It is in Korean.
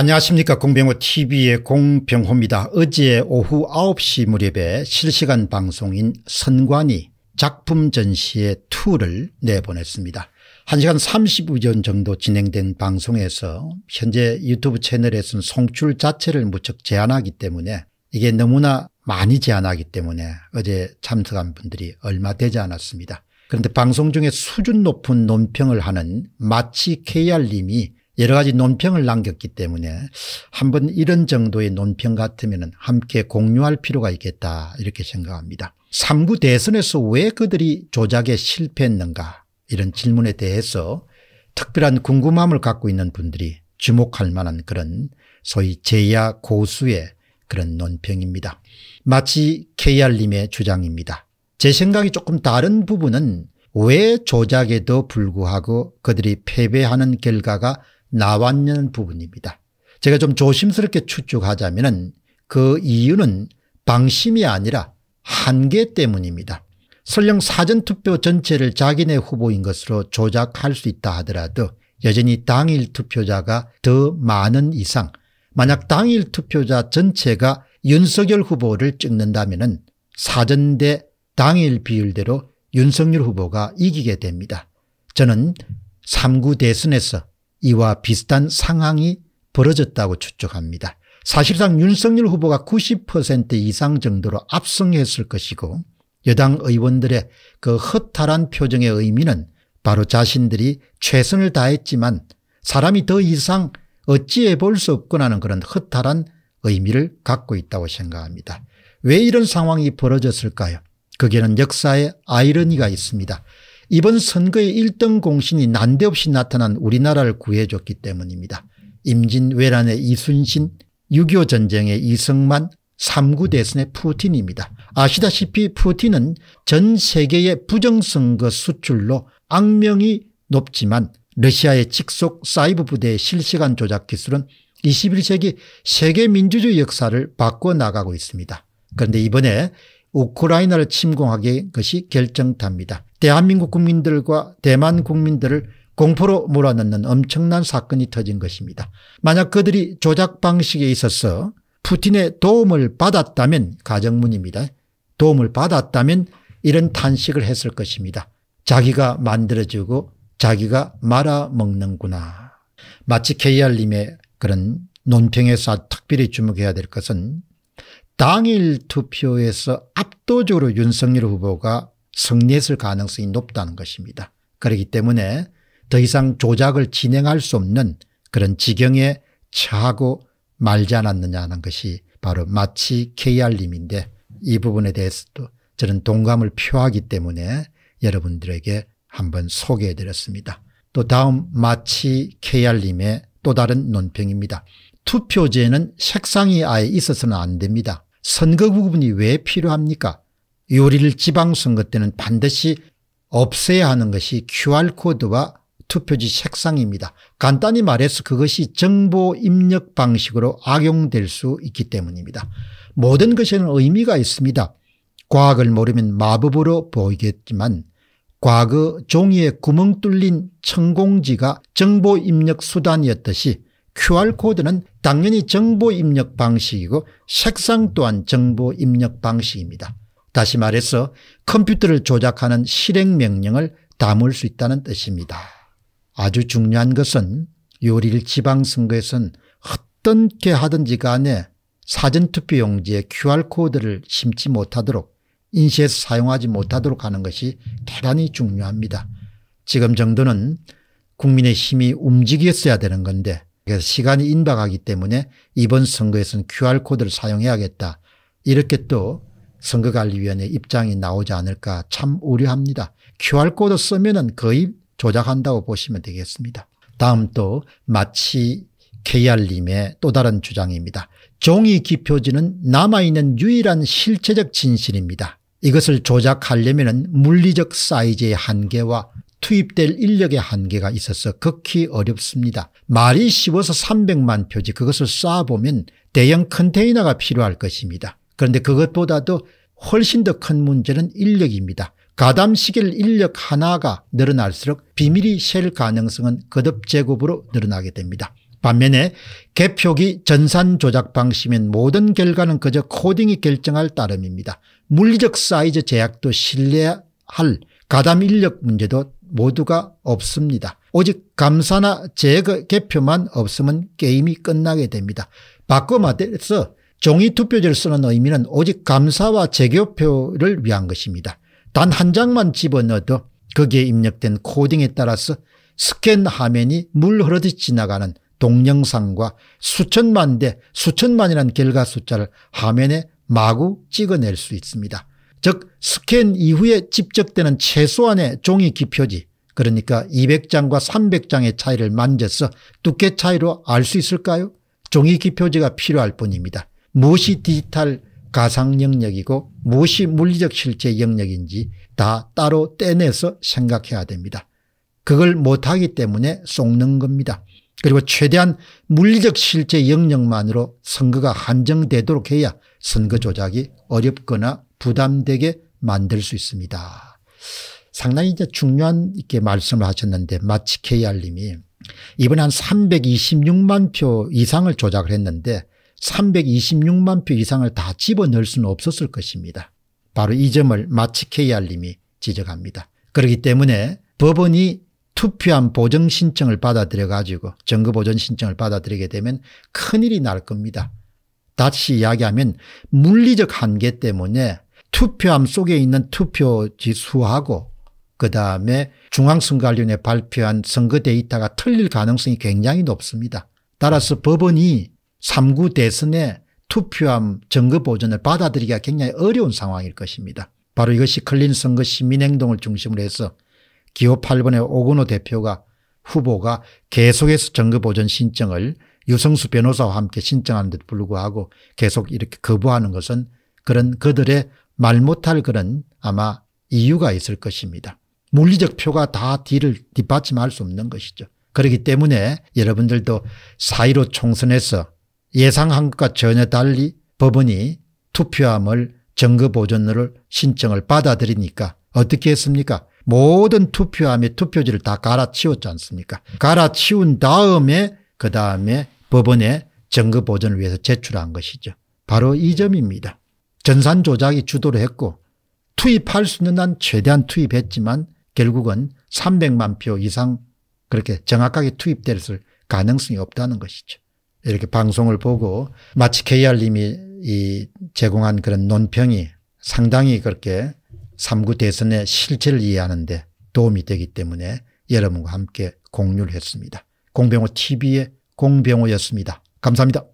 안녕하십니까 공병호TV의 공병호입니다. 어제 오후 9시 무렵에 실시간 방송인 선관이 작품 전시의 2를 내보냈습니다. 1시간 30분 정도 진행된 방송에서 현재 유튜브 채널에서는 송출 자체를 무척 제한하기 때문에 이게 너무나 많이 제한하기 때문에 어제 참석한 분들이 얼마 되지 않았습니다. 그런데 방송 중에 수준 높은 논평을 하는 마치 KR님이 여러 가지 논평을 남겼기 때문에 한 번 이런 정도의 논평 같으면 함께 공유할 필요가 있겠다 이렇게 생각합니다. 3구 대선에서 왜 그들이 조작에 실패했는가 이런 질문에 대해서 특별한 궁금함을 갖고 있는 분들이 주목할 만한 그런 소위 제야 고수의 그런 논평입니다. 마치 KR님의 주장입니다. 제 생각이 조금 다른 부분은 왜 조작에도 불구하고 그들이 패배하는 결과가 나왔냐는 부분입니다. 제가 좀 조심스럽게 추측하자면 그 이유는 방심이 아니라 한계 때문입니다. 설령 사전투표 전체를 자기네 후보인 것으로 조작할 수 있다 하더라도 여전히 당일 투표자가 더 많은 이상 만약 당일 투표자 전체가 윤석열 후보를 찍는다면 사전대 당일 비율대로 윤석열 후보가 이기게 됩니다. 저는 3구 대선에서 이와 비슷한 상황이 벌어졌다고 추측합니다. 사실상 윤석열 후보가 90% 이상 정도로 압승했을 것이고 여당 의원들의 그 허탈한 표정의 의미는 바로 자신들이 최선을 다했지만 사람이 더 이상 어찌해 볼 수 없구나 하는 그런 허탈한 의미를 갖고 있다고 생각합니다. 왜 이런 상황이 벌어졌을까요? 거기는 역사의 아이러니가 있습니다. 이번 선거의 1등 공신이 난데없이 나타난 우리나라를 구해줬기 때문입니다. 임진왜란의 이순신 6.25 전쟁의 이승만 3구 대선의 푸틴입니다. 아시다시피 푸틴은 전 세계의 부정선거 수출로 악명이 높지만 러시아의 직속 사이버 부대의 실시간 조작 기술은 21세기 세계 민주주의 역사를 바꿔나가고 있습니다. 그런데 이번에 우크라이나를 침공하게 것이 결정타니다 대한민국 국민들과 대만 국민들을 공포로 몰아넣는 엄청난 사건이 터진 것입니다. 만약 그들이 조작 방식에 있어서 푸틴의 도움을 받았다면 가정문입니다. 도움을 받았다면 이런 탄식을 했을 것입니다. 자기가 만들어주고 자기가 말아먹는구나. 마치 KR님의 그런 논평에서 특별히 주목해야 될 것은 당일 투표에서 압도적으로 윤석열 후보가 성립했을 가능성이 높다는 것입니다. 그렇기 때문에 더 이상 조작을 진행할 수 없는 그런 지경에 처하고 말지 않았느냐는 것이 바로 마치 KR님인데 이 부분에 대해서도 저는 동감을 표하기 때문에 여러분들에게 한번 소개해 드렸습니다. 또 다음 마치 KR님의 또 다른 논평입니다. 투표제는 색상이 아예 있어서는 안 됩니다. 선거 구분이 왜 필요합니까? 요리를 지방선거 때는 반드시 없애야 하는 것이 QR코드와 투표지 색상입니다. 간단히 말해서 그것이 정보 입력 방식으로 악용될 수 있기 때문입니다. 모든 것에는 의미가 있습니다. 과학을 모르면 마법으로 보이겠지만 과거 종이에 구멍 뚫린 천공지가 정보 입력 수단이었듯이 QR코드는 당연히 정보 입력 방식이고 색상 또한 정보 입력 방식입니다. 다시 말해서 컴퓨터를 조작하는 실행명령을 담을 수 있다는 뜻입니다. 아주 중요한 것은 6월 일 지방선거에선 어떻게 하든지 간에 사전투표용지에 QR코드를 심지 못하도록 인쇄해서 사용하지 못하도록 하는 것이 대단히 중요합니다. 지금 정도는 국민의 힘이 움직였어야 되는 건데 그래서 시간이 인박하기 때문에 이번 선거에서는 QR코드를 사용해야겠다. 이렇게 또 선거관리위원회 입장이 나오지 않을까 참 우려합니다. QR코드 쓰면은 거의 조작한다고 보시면 되겠습니다. 다음 또 마치 KR님의 또 다른 주장입니다. 종이 기표지는 남아있는 유일한 실체적 진실입니다. 이것을 조작하려면 물리적 사이즈의 한계와 투입될 인력의 한계가 있어서 극히 어렵습니다. 말이 쉬워서 300만 표지 그것을 쌓아보면 대형 컨테이너가 필요할 것입니다. 그런데 그것보다도 훨씬 더 큰 문제는 인력입니다. 가담시를 인력 하나가 늘어날수록 비밀이 셀 가능성은 거듭 제곱으로 늘어나게 됩니다. 반면에 개표기 전산 조작 방식인 모든 결과는 그저 코딩이 결정할 따름입니다. 물리적 사이즈 제약도 신뢰할 가담 인력 문제도 모두가 없습니다. 오직 감사나 제거 개표만 없으면 게임이 끝나게 됩니다. 바꿔 말해서 종이 투표지를 쓰는 의미는 오직 감사와 재교표를 위한 것입니다. 단 한 장만 집어넣어도 거기에 입력된 코딩에 따라서 스캔 화면이 물 흐르듯 지나가는 동영상과 수천만 대 수천만이라는 결과 숫자를 화면에 마구 찍어낼 수 있습니다. 즉 스캔 이후에 집적되는 최소한의 종이 기표지 그러니까 200장과 300장의 차이를 만져서 두께 차이로 알 수 있을까요? 종이 기표지가 필요할 뿐입니다. 무엇이 디지털 가상 영역이고 무엇이 물리적 실제 영역인지 다 따로 떼내서 생각해야 됩니다. 그걸 못하기 때문에 속는 겁니다. 그리고 최대한 물리적 실제 영역만으로 선거가 한정되도록 해야 선거 조작이 어렵거나 부담되게 만들 수 있습니다. 상당히 이제 중요한 이렇게 말씀을 하셨는데 마치 KR 님이 이번 한 326만 표 이상을 조작을 했는데 326만 표 이상을 다 집어넣을 수는 없었을 것입니다. 바로 이 점을 마치 KR님이 지적합니다. 그렇기 때문에 법원이 투표한 보정 신청을 받아들여 가지고 정거 보전 신청을 받아들이게 되면 큰일이 날 겁니다. 다시 이야기하면 물리적 한계 때문에 투표함 속에 있는 투표지 수하고 그다음에 중앙선거관련에 발표한 선거 데이터가 틀릴 가능성이 굉장히 높습니다. 따라서 법원이 3구 대선에 투표함 정거 보존을 받아들이기가 굉장히 어려운 상황일 것입니다. 바로 이것이 클린 선거 시민행동을 중심으로 해서 기호 8번의 오건호 대표가 후보가 계속해서 정거 보존 신청을 유성수 변호사와 함께 신청하는 데도 불구하고 계속 이렇게 거부하는 것은 그런 그들의 말 못할 그런 아마 이유가 있을 것입니다. 물리적 표가 다 뒤를 뒷받침할 수 없는 것이죠. 그렇기 때문에 여러분들도 사1 5 총선에서 예상한 것과 전혀 달리 법원이 투표함을 증거보존을 신청을 받아들이니까 어떻게 했습니까 모든 투표함의 투표지를 다 갈아치웠지 않습니까 갈아치운 다음에 그 다음에 법원에 증거보존을 위해서 제출한 것이죠 바로 이 점입니다 전산 조작이 주도를 했고 투입할 수 있는 한 최대한 투입했지만 결국은 300만 표 이상 그렇게 정확하게 투입될 가능성이 없다는 것이죠. 이렇게 방송을 보고 마치 KR님이 이 제공한 그런 논평이 상당히 그렇게 3구 대선의 실체를 이해하는데 도움이 되기 때문에 여러분과 함께 공유를 했습니다. 공병호 TV의 공병호였습니다. 감사합니다.